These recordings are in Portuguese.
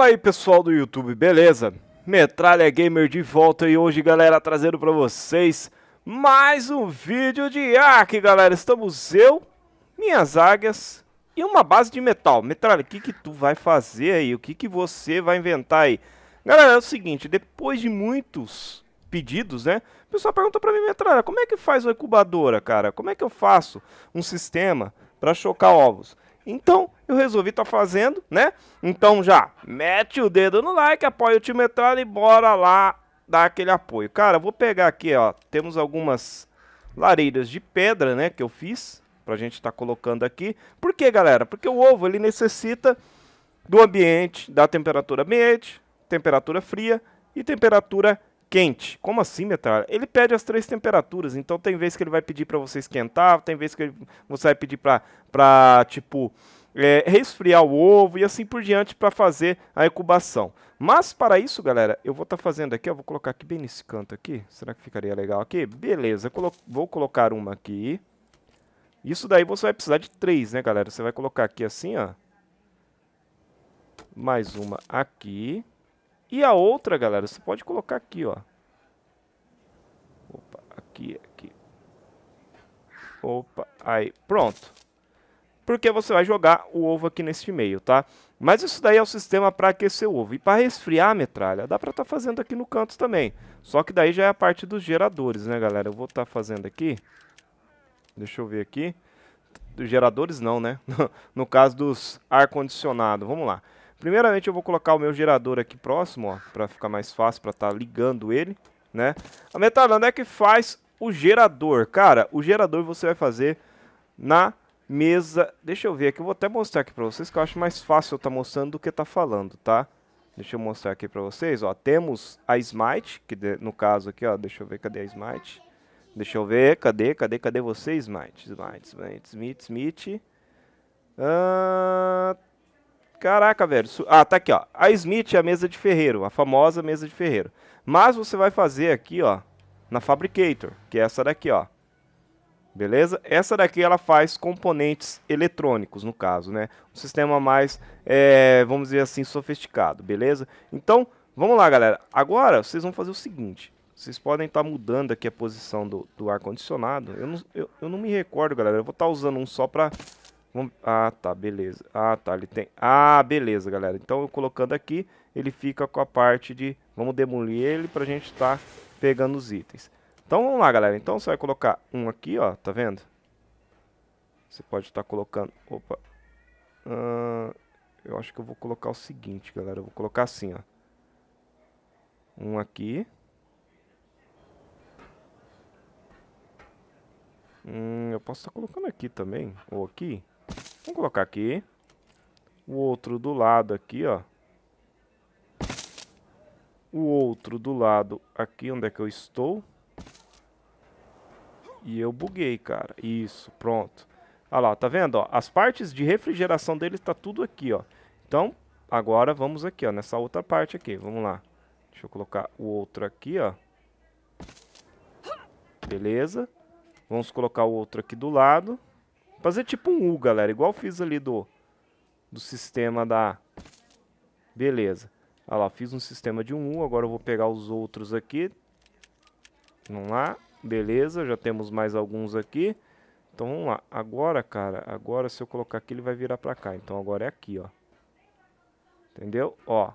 Fala aí pessoal do YouTube, beleza? Metralha Gamer de volta e hoje galera trazendo para vocês mais um vídeo de Ark galera, estamos eu, minhas águias e uma base de metal Metralha, o que que tu vai fazer aí? O que que você vai inventar aí? Galera, é o seguinte, depois de muitos pedidos, né? O pessoal pergunta para mim, Metralha, como é que faz uma incubadora, cara? Como é que eu faço um sistema para chocar ovos? Então, eu resolvi estar tá fazendo, né? Então já, mete o dedo no like, apoia o time e bora lá dar aquele apoio. Cara, vou pegar aqui, ó, temos algumas lareiras de pedra, né, que eu fiz pra gente estar tá colocando aqui. Por que, galera? Porque o ovo, ele necessita do ambiente, da temperatura ambiente, temperatura fria e temperatura quente. Como assim, Metralha? Ele pede as três temperaturas, então tem vezes que ele vai pedir para você esquentar, tem vezes que você vai pedir para, tipo, é, resfriar o ovo e assim por diante para fazer a incubação. Mas para isso, galera, eu vou estar tá fazendo aqui, ó, vou colocar aqui bem nesse canto aqui, será que ficaria legal aqui? Beleza, colo vou colocar uma aqui. Isso daí você vai precisar de três, né, galera? Você vai colocar aqui assim, ó. Mais uma aqui. E a outra, galera, você pode colocar aqui, ó. Opa, aqui, aqui. Opa, aí, pronto. Porque você vai jogar o ovo aqui nesse meio, tá? Mas isso daí é o sistema para aquecer o ovo. E para resfriar a metralha, dá para estar tá fazendo aqui no canto também. Só que daí já é a parte dos geradores, né, galera? Eu vou estar tá fazendo aqui. Deixa eu ver aqui. Dos geradores não, né? no caso dos ar-condicionado. Vamos lá. Primeiramente eu vou colocar o meu gerador aqui próximo, ó, para ficar mais fácil para estar tá ligando ele, né? A metalanda é que faz o gerador. Cara, o gerador você vai fazer na mesa. Deixa eu ver aqui, eu vou até mostrar aqui para vocês que eu acho mais fácil eu estar tá mostrando do que tá falando, tá? Deixa eu mostrar aqui para vocês, ó. Temos a Smite, que de, no caso aqui, ó, deixa eu ver cadê a Smite. Deixa eu ver, cadê, cadê, cadê você, Smite? Smite, Smite, Smite, Smite. Ah, Caraca, velho. Ah, tá aqui, ó. A Smith é a mesa de ferreiro, a famosa mesa de ferreiro. Mas você vai fazer aqui, ó, na Fabricator, que é essa daqui, ó. Beleza? Essa daqui ela faz componentes eletrônicos, no caso, né? Um sistema mais, é, vamos dizer assim, sofisticado, beleza? Então, vamos lá, galera. Agora, vocês vão fazer o seguinte. Vocês podem estar tá mudando aqui a posição do, do ar-condicionado. Eu não, eu, eu não me recordo, galera. Eu vou estar tá usando um só para ah, tá, beleza. Ah, tá, ele tem... Ah, beleza, galera. Então, eu colocando aqui, ele fica com a parte de... Vamos demolir ele pra gente estar tá pegando os itens. Então, vamos lá, galera. Então, você vai colocar um aqui, ó. Tá vendo? Você pode estar tá colocando... Opa. Ah, eu acho que eu vou colocar o seguinte, galera. Eu vou colocar assim, ó. Um aqui. Hum, eu posso estar tá colocando aqui também. Ou aqui. Vamos colocar aqui. O outro do lado aqui, ó. O outro do lado aqui, onde é que eu estou. E eu buguei, cara. Isso, pronto. Olha lá, tá vendo? Ó, as partes de refrigeração dele tá tudo aqui, ó. Então, agora vamos aqui, ó, nessa outra parte aqui. Vamos lá. Deixa eu colocar o outro aqui, ó. Beleza. Vamos colocar o outro aqui do lado. Fazer tipo um U, galera. Igual fiz ali do, do sistema da... Beleza. Olha lá, fiz um sistema de um U. Agora eu vou pegar os outros aqui. Vamos lá. Beleza, já temos mais alguns aqui. Então vamos lá. Agora, cara, agora se eu colocar aqui ele vai virar pra cá. Então agora é aqui, ó. Entendeu? Ó.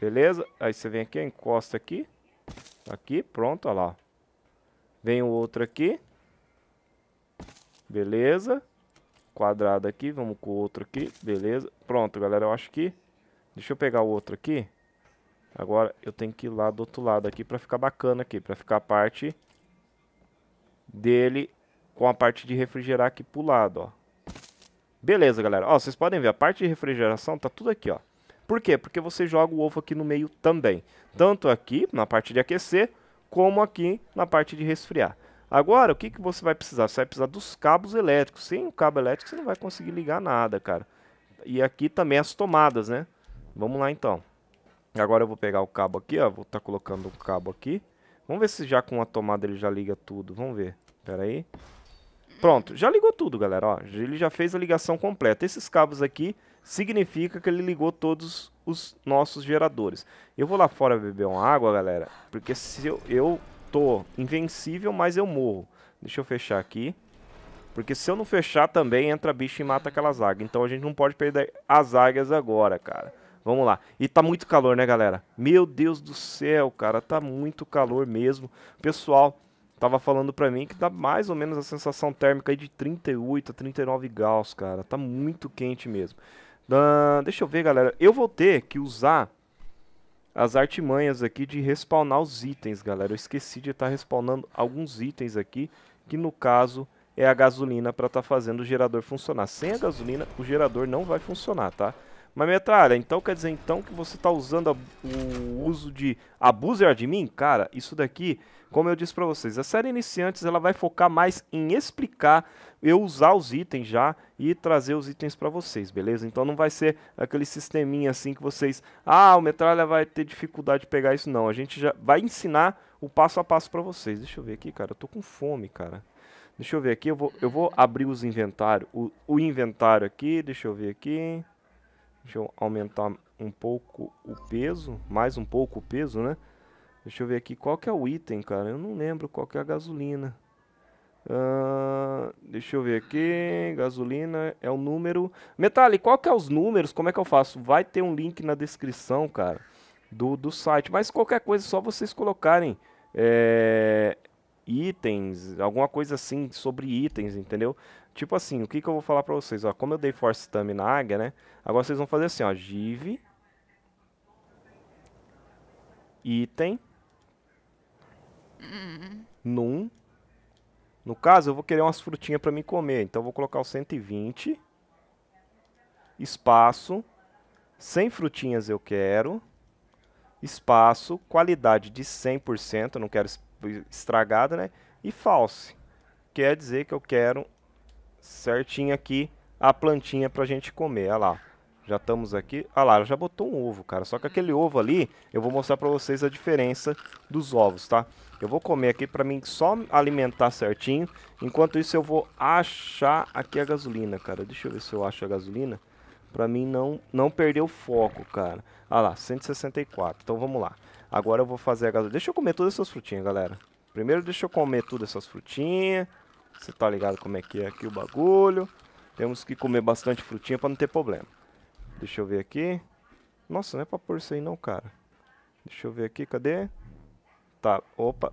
Beleza? Aí você vem aqui, encosta aqui. Aqui, pronto, ó lá. Vem o outro aqui. Beleza quadrado aqui, vamos com o outro aqui, beleza. Pronto, galera, eu acho que... Deixa eu pegar o outro aqui. Agora eu tenho que ir lá do outro lado aqui pra ficar bacana aqui, pra ficar a parte dele com a parte de refrigerar aqui pro lado, ó. Beleza, galera. Ó, vocês podem ver, a parte de refrigeração tá tudo aqui, ó. Por quê? Porque você joga o ovo aqui no meio também. Tanto aqui, na parte de aquecer, como aqui na parte de resfriar. Agora, o que, que você vai precisar? Você vai precisar dos cabos elétricos. Sem o cabo elétrico, você não vai conseguir ligar nada, cara. E aqui também as tomadas, né? Vamos lá, então. Agora eu vou pegar o cabo aqui, ó. Vou estar tá colocando o cabo aqui. Vamos ver se já com a tomada ele já liga tudo. Vamos ver. Pera aí. Pronto, já ligou tudo, galera. Ó, ele já fez a ligação completa. Esses cabos aqui significa que ele ligou todos os nossos geradores. Eu vou lá fora beber uma água, galera, porque se eu, eu tô invencível, mas eu morro. Deixa eu fechar aqui. Porque se eu não fechar também, entra bicho e mata aquela zaga. Então a gente não pode perder as águias agora, cara. Vamos lá. E tá muito calor, né, galera? Meu Deus do céu, cara. Tá muito calor mesmo. Pessoal, tava falando pra mim que dá mais ou menos a sensação térmica aí de 38 a 39 graus, cara. Tá muito quente mesmo. Uh, deixa eu ver, galera. Eu vou ter que usar as artimanhas aqui de respawnar os itens, galera. Eu esqueci de estar tá respawnando alguns itens aqui, que no caso é a gasolina para estar tá fazendo o gerador funcionar. Sem a gasolina, o gerador não vai funcionar, tá? Mas metralha, então quer dizer então que você está usando a, o uso de abuser de mim? Cara, isso daqui como eu disse para vocês, a série Iniciantes ela vai focar mais em explicar, eu usar os itens já e trazer os itens para vocês, beleza? Então não vai ser aquele sisteminha assim que vocês, ah, o metralha vai ter dificuldade de pegar isso não. A gente já vai ensinar o passo a passo para vocês. Deixa eu ver aqui, cara, eu tô com fome, cara. Deixa eu ver aqui, eu vou, eu vou abrir os inventários, o, o inventário aqui, deixa eu ver aqui. Deixa eu aumentar um pouco o peso, mais um pouco o peso, né? Deixa eu ver aqui qual que é o item, cara. Eu não lembro qual que é a gasolina. Uh, deixa eu ver aqui. Gasolina é o número. Metali, qual que é os números? Como é que eu faço? Vai ter um link na descrição, cara, do, do site. Mas qualquer coisa, só vocês colocarem é, itens, alguma coisa assim sobre itens, entendeu? Tipo assim, o que, que eu vou falar pra vocês? Ó, como eu dei Force Thumb na águia, né? Agora vocês vão fazer assim, ó. Give. Item num. No caso, eu vou querer umas frutinhas para me comer, então eu vou colocar o 120. Espaço. 100 frutinhas eu quero. Espaço, qualidade de 100%, eu não quero estragada, né? E false. Quer dizer que eu quero certinho aqui a plantinha para a gente comer, olha lá. Já estamos aqui. Ah lá, já botou um ovo, cara. Só que aquele ovo ali, eu vou mostrar pra vocês a diferença dos ovos, tá? Eu vou comer aqui pra mim só alimentar certinho. Enquanto isso, eu vou achar aqui a gasolina, cara. Deixa eu ver se eu acho a gasolina. Pra mim não, não perder o foco, cara. Ah lá, 164. Então vamos lá. Agora eu vou fazer a gasolina. Deixa eu comer todas essas frutinhas, galera. Primeiro deixa eu comer todas essas frutinhas. Você tá ligado como é que é aqui o bagulho. Temos que comer bastante frutinha pra não ter problema. Deixa eu ver aqui. Nossa, não é pra pôr isso aí não, cara. Deixa eu ver aqui, cadê? Tá, opa.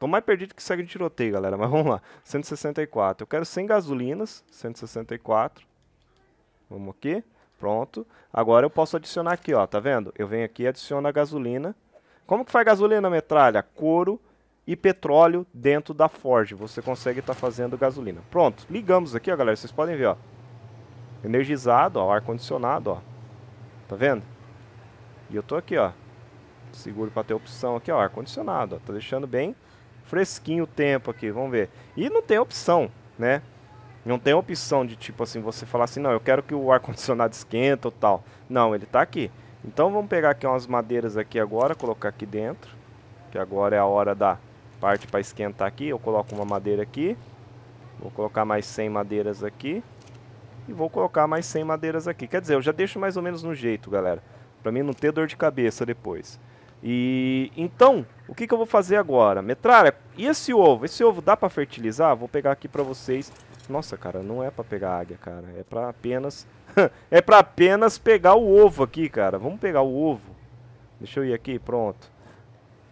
Tô mais perdido que segue de tiroteio, galera, mas vamos lá. 164. Eu quero 100 gasolinas. 164. Vamos aqui. Pronto. Agora eu posso adicionar aqui, ó. Tá vendo? Eu venho aqui e adiciono a gasolina. Como que faz gasolina, metralha? Couro e petróleo dentro da Forge. Você consegue estar tá fazendo gasolina. Pronto. Ligamos aqui, ó, galera. Vocês podem ver, ó energizado, ó, ar condicionado, ó. Tá vendo? E eu tô aqui, ó. Seguro para ter opção aqui, ó, ar condicionado, ó. Tá deixando bem fresquinho o tempo aqui, vamos ver. E não tem opção, né? Não tem opção de tipo assim, você falar assim, não, eu quero que o ar condicionado esquenta ou tal. Não, ele tá aqui. Então vamos pegar aqui umas madeiras aqui agora, colocar aqui dentro, que agora é a hora da parte para esquentar aqui. Eu coloco uma madeira aqui. Vou colocar mais 100 madeiras aqui e vou colocar mais 100 madeiras aqui. Quer dizer, eu já deixo mais ou menos no jeito, galera, para mim não ter dor de cabeça depois. E então, o que, que eu vou fazer agora? Metralha, e esse ovo? Esse ovo dá para fertilizar? Vou pegar aqui para vocês. Nossa, cara, não é para pegar águia, cara. É para apenas é para apenas pegar o ovo aqui, cara. Vamos pegar o ovo. Deixa eu ir aqui, pronto.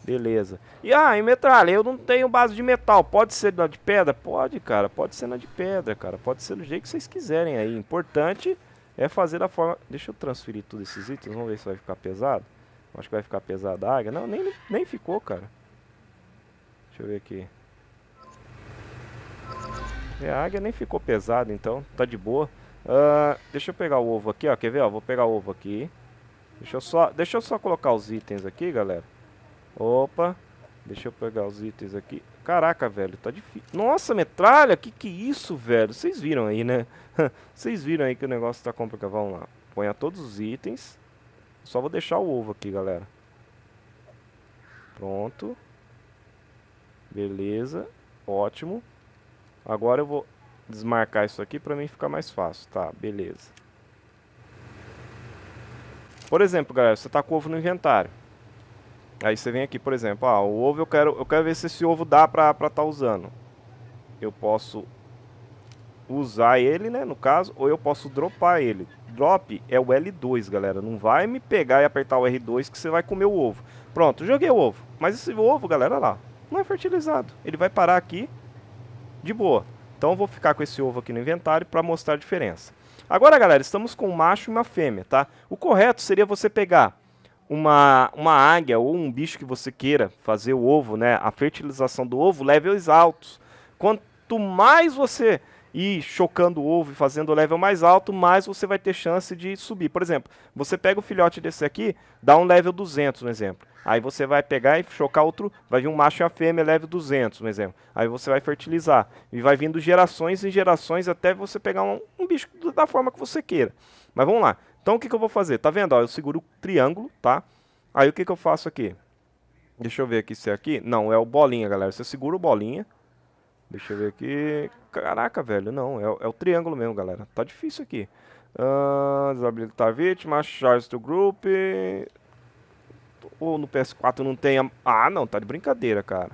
Beleza. E ah, em metralha, eu não tenho base de metal. Pode ser na de pedra? Pode, cara. Pode ser na de pedra, cara. Pode ser do jeito que vocês quiserem aí. Importante é fazer da forma. Deixa eu transferir todos esses itens. Vamos ver se vai ficar pesado. Acho que vai ficar pesado a águia. Não, nem, nem ficou, cara. Deixa eu ver aqui. É, a águia nem ficou pesada, então. Tá de boa. Uh, deixa eu pegar o ovo aqui, ó. Quer ver? Ó, vou pegar o ovo aqui. Deixa eu só, deixa eu só colocar os itens aqui, galera. Opa. Deixa eu pegar os itens aqui. Caraca, velho, tá difícil. Nossa, metralha, que que é isso, velho? Vocês viram aí, né? Vocês viram aí que o negócio tá complicado. Vamos lá. Ponha todos os itens. Só vou deixar o ovo aqui, galera. Pronto. Beleza. Ótimo. Agora eu vou desmarcar isso aqui pra mim ficar mais fácil. Tá, beleza. Por exemplo, galera, você tá com ovo no inventário. Aí você vem aqui, por exemplo, ah, o ovo eu quero, eu quero ver se esse ovo dá para estar tá usando. Eu posso usar ele, né, no caso, ou eu posso dropar ele. Drop é o L2, galera. Não vai me pegar e apertar o R2 que você vai comer o ovo. Pronto, joguei o ovo. Mas esse ovo, galera, olha lá, não é fertilizado. Ele vai parar aqui de boa. Então eu vou ficar com esse ovo aqui no inventário para mostrar a diferença. Agora, galera, estamos com um macho e uma fêmea, tá? O correto seria você pegar uma, uma águia ou um bicho que você queira fazer o ovo, né, a fertilização do ovo, levels altos. Quanto mais você ir chocando o ovo e fazendo o level mais alto, mais você vai ter chance de subir. Por exemplo, você pega o filhote desse aqui, dá um level 200, no exemplo. Aí você vai pegar e chocar outro, vai vir um macho e a fêmea level 200, no exemplo. Aí você vai fertilizar. E vai vindo gerações e gerações até você pegar um, um bicho da forma que você queira. Mas vamos lá. Então o que, que eu vou fazer? Tá vendo? Ó, eu seguro o triângulo, tá? Aí o que, que eu faço aqui? Deixa eu ver aqui se é aqui. Não, é o bolinha, galera. Você segura o bolinha. Deixa eu ver aqui. Caraca, velho. Não, é, é o triângulo mesmo, galera. Tá difícil aqui. Uh, desabilitar a vítima, charge to group. Ou no PS4 não tem... A... Ah, não. Tá de brincadeira, cara.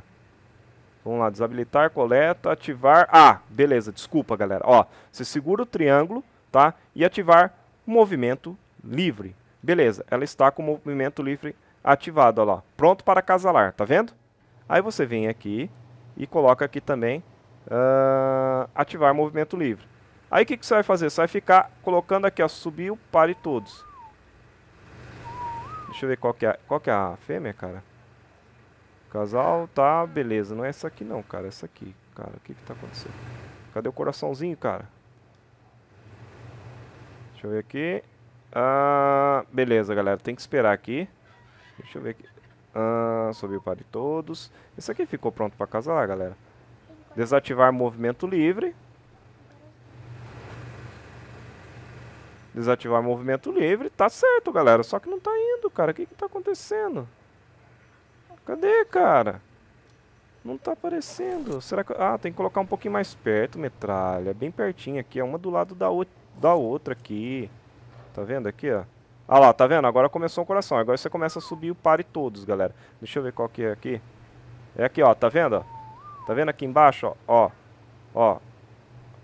Vamos lá. Desabilitar, coleta, ativar... Ah, beleza. Desculpa, galera. Ó, você segura o triângulo, tá? E ativar movimento livre. Beleza, ela está com o movimento livre ativado, ó lá, pronto para acasalar, tá vendo? Aí você vem aqui e coloca aqui também uh, ativar movimento livre. Aí o que, que você vai fazer? Você vai ficar colocando aqui, ó, subiu, pare todos. Deixa eu ver qual que é, qual que é a fêmea, cara. Casal, tá, beleza. Não é essa aqui não, cara. É essa aqui, cara. O que que tá acontecendo? Cadê o coraçãozinho, cara? Deixa eu ver aqui. Ah, beleza, galera. Tem que esperar aqui. Deixa eu ver aqui. Ah, subiu para de todos. Isso aqui ficou pronto para casar, galera. Desativar movimento livre. Desativar movimento livre. Tá certo, galera. Só que não tá indo, cara. O que que tá acontecendo? Cadê, cara? Não tá aparecendo. Será que... Ah, tem que colocar um pouquinho mais perto, metralha. Bem pertinho aqui. É uma do lado da outra da outra aqui. Tá vendo aqui, ó? Ah lá, tá vendo? Agora começou o coração. Agora você começa a subir o pare todos, galera. Deixa eu ver qual que é aqui. É aqui, ó. Tá vendo? Tá vendo aqui embaixo, ó? Ó. ó.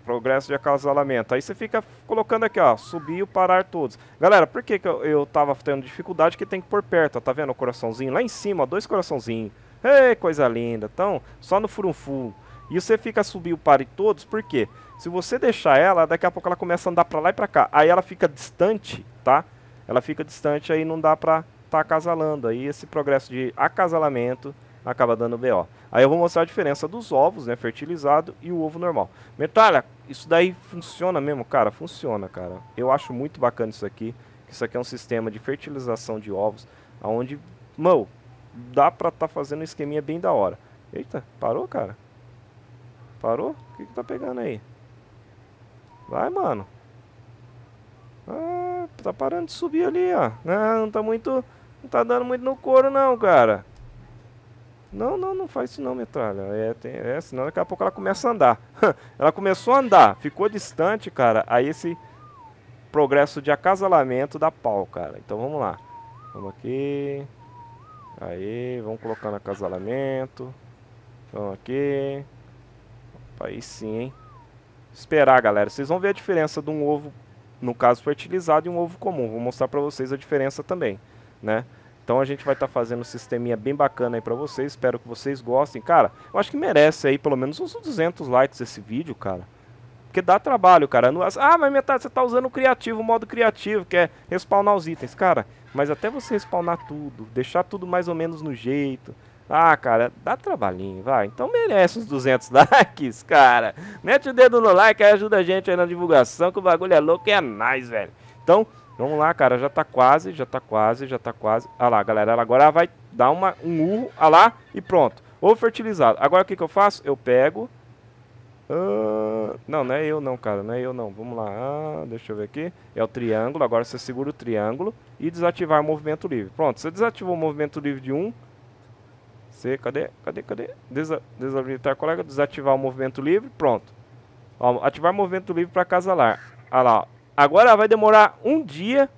Progresso de acasalamento. Aí você fica colocando aqui, ó. Subir e parar todos. Galera, por que, que eu, eu tava tendo dificuldade? Que tem que pôr perto, ó. Tá vendo o coraçãozinho? Lá em cima, ó, dois coraçãozinhos. Ei, coisa linda. Então, só no furunfu. E você fica subir o pare todos, por quê? Porque... Se você deixar ela, daqui a pouco ela começa a andar para lá e para cá. Aí ela fica distante, tá? Ela fica distante, aí não dá para tá acasalando. Aí esse progresso de acasalamento acaba dando BO. Aí eu vou mostrar a diferença dos ovos, né, fertilizado e o ovo normal. Metralha, isso daí funciona mesmo, cara? Funciona, cara. Eu acho muito bacana isso aqui. Isso aqui é um sistema de fertilização de ovos, aonde, meu, dá pra tá fazendo um esqueminha bem da hora. Eita, parou, cara? Parou? O que que tá pegando aí? Vai, mano. Ah, tá parando de subir ali, ó. Não, não tá muito... Não tá dando muito no couro, não, cara. Não, não, não faz isso não, metralha. É, tem, é senão daqui a pouco ela começa a andar. ela começou a andar, ficou distante, cara. Aí esse progresso de acasalamento dá pau, cara. Então vamos lá. Vamos aqui. Aí, vamos colocar no acasalamento. Vamos aqui. Opa, aí sim, hein esperar, galera. Vocês vão ver a diferença de um ovo, no caso fertilizado, e um ovo comum. Vou mostrar para vocês a diferença também, né? Então a gente vai estar tá fazendo um sisteminha bem bacana aí para vocês. Espero que vocês gostem. Cara, eu acho que merece aí pelo menos uns 200 likes esse vídeo, cara. Porque dá trabalho, cara. É, ah, mas metade você tá usando o criativo, o modo criativo, que é respawnar os itens. Cara, mas até você respawnar tudo, deixar tudo mais ou menos no jeito, ah, cara, dá trabalhinho, vai. Então merece uns 200 likes, cara. Mete o dedo no like aí, ajuda a gente aí na divulgação, que o bagulho é louco e é nice, velho. Então, vamos lá, cara, já tá quase, já tá quase, já tá quase. Ah lá, galera, agora vai dar uma, um urro, ah lá, e pronto. Ou fertilizado. Agora o que que eu faço? Eu pego... Ah, não, não é eu não, cara, não é eu não. Vamos lá, ah, deixa eu ver aqui. É o triângulo, agora você segura o triângulo e desativar o movimento livre. Pronto, você desativou o movimento livre de 1... Um, você, cadê? Cadê? Cadê? Desa desabilitar colega, desativar o movimento livre, pronto. Ó, ativar movimento livre para casalar. Ah lá, ó. Agora vai demorar um dia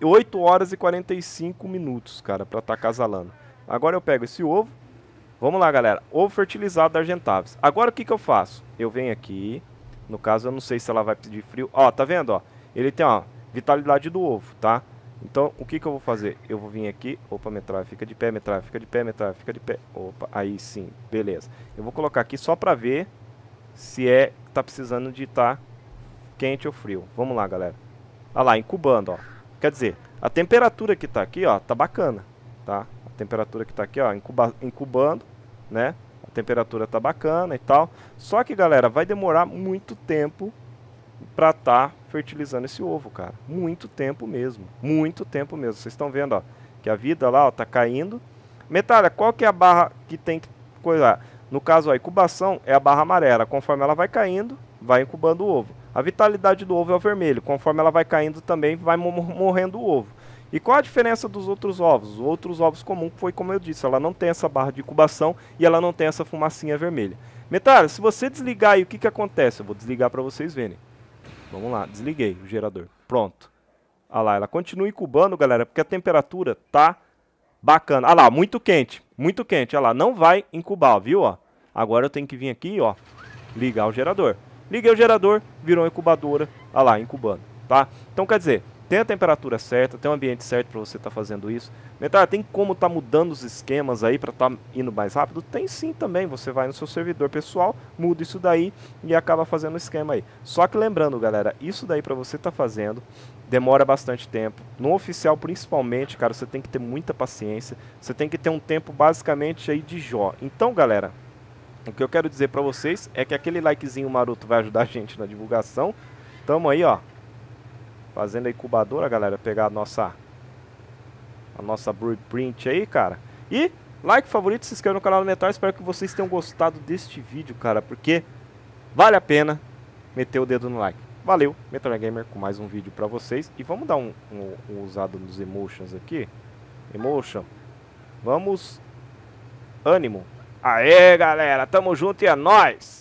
e 8 horas e 45 minutos, cara, para estar tá casalando. Agora eu pego esse ovo. Vamos lá, galera. Ovo fertilizado da Argentavis. Agora o que que eu faço? Eu venho aqui. No caso, eu não sei se ela vai pedir frio. Ó, tá vendo, ó? Ele tem, ó, vitalidade do ovo, tá? Então, o que, que eu vou fazer? Eu vou vir aqui, opa, metralha, fica de pé, metralha, fica de pé, metralha, fica de pé. Opa, aí sim, beleza. Eu vou colocar aqui só pra ver se é tá precisando de estar tá quente ou frio. Vamos lá, galera. Olha lá, incubando, ó. Quer dizer, a temperatura que tá aqui, ó, tá bacana, tá? A temperatura que tá aqui, ó, incuba incubando, né? A temperatura tá bacana e tal. Só que, galera, vai demorar muito tempo para estar tá fertilizando esse ovo, cara. Muito tempo mesmo, muito tempo mesmo. Vocês estão vendo, ó, que a vida lá, ó, tá caindo. Metália, qual que é a barra que tem que coisar? No caso, a incubação é a barra amarela. Conforme ela vai caindo, vai incubando o ovo. A vitalidade do ovo é o vermelho. Conforme ela vai caindo também, vai morrendo o ovo. E qual a diferença dos outros ovos? Os outros ovos comuns foi como eu disse, ela não tem essa barra de incubação e ela não tem essa fumacinha vermelha. Metália, se você desligar aí, o que, que acontece? Eu vou desligar para vocês verem. Vamos lá, desliguei o gerador. Pronto. Olha lá, ela continua incubando, galera, porque a temperatura tá bacana. Olha lá, muito quente, muito quente. Olha lá, não vai incubar, viu? Ó. Agora eu tenho que vir aqui, ó, ligar o gerador. Liguei o gerador, virou incubadora. Olha lá, incubando, tá? Então, quer dizer, tem a temperatura certa, tem o ambiente certo para você estar tá fazendo isso. Então, tem como estar tá mudando os esquemas aí para estar tá indo mais rápido? Tem sim também. Você vai no seu servidor pessoal, muda isso daí e acaba fazendo o esquema aí. Só que lembrando, galera, isso daí para você estar tá fazendo demora bastante tempo. No oficial, principalmente, cara, você tem que ter muita paciência. Você tem que ter um tempo basicamente aí de Jó. Então, galera, o que eu quero dizer para vocês é que aquele likezinho maroto vai ajudar a gente na divulgação. Tamo aí, ó, Fazendo a incubadora, galera. Pegar a nossa... A nossa blueprint aí, cara. E like, favorito, se inscreva no canal do Metal. Espero que vocês tenham gostado deste vídeo, cara. Porque vale a pena meter o dedo no like. Valeu, Metal Gamer com mais um vídeo pra vocês. E vamos dar um, um, um usado nos emotions aqui. Emotion. Vamos. Ânimo. Aê, galera. Tamo junto e é nóis.